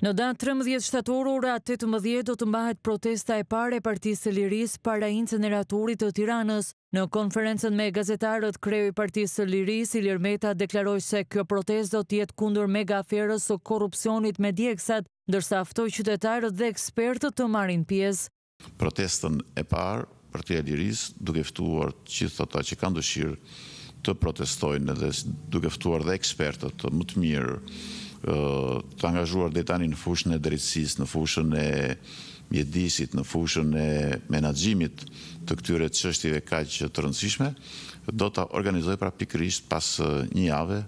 Në datë 13 shtator ora 18 do të mbahet protesta e parë e Partisë së Lirisë para incineratorit të Tiranës. Në konferencën me gazetarët kreu i Partisë së Lirisë Ilir Meta deklaroi se kjo protestë do të jetë kundër mega aferës së korrupsionit me dieksat, ndërsa aftoj qytetarët dhe ekspertët të marrin pjesë. Protestën e parë Partia e Lirisë duke ftuar të ta ata që kanë dëshirë të protestojnë dhe duke ftuar dhe ekspertët më të mirë të angazhuar dhe tani në fushën e drejtsis, në fushën e mjedisit, në fushën e menagjimit të këtyre qështive ka që të rëndësishme, do të organizoj pra pikrisht pas një jave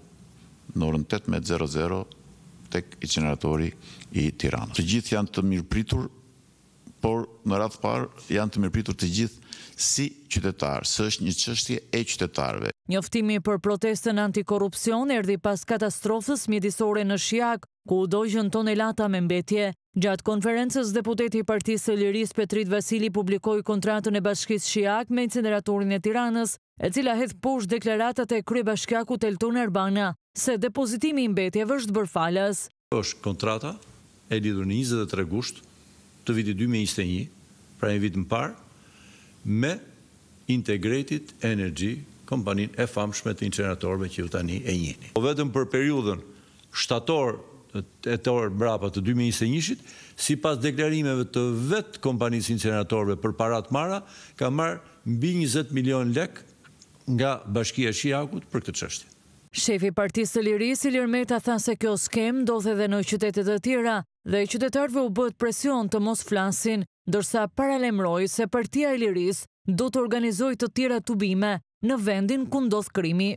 në orën 8.00 tek i qeneratori i Tiranës. Të gjithë janë të mirë pritur por në ratë parë janë të mirëpitur të gjithë si qytetarë, së është një qështje e qytetarëve. Njoftimi për protestën antikorupcion erdi pas katastrofës mjedisore në Shjak, ku u dojën tonelata me mbetje. Gjatë konferences, deputeti i partisë e liris Petrit Vasili publikoj kontratën e bashkis Shjak me incineratorin e tiranës, e cila hedhë push deklaratat e kry bashkjaku të lëtonë Erbana, se depozitimi i mbetje vështë bërfalës. Êshtë kontrata e lidur në 23 gusht të vitit 2021, pra një vit më parë, me Integrated Energy, kompanin e famshme të inceneratorve që ju tani e njëni. Po vetëm për periudhën shtator e të orë mrapa të 2021-shit, si pas deklarimeve të vetë kompanisë inceneratorve për parat mara, ka marë mbi 20 milion lek nga bashkia Shiakut për këtë qështje. Shefi partisë të liris, Ilir Meta, tha se kjo skem do dhe në qytetet të tjera dhe i qytetarve u bët presion të mos flasin, dërsa paralemroj se partia e liris do të organizoj të tjera tubime në vendin ku ndodh krimi.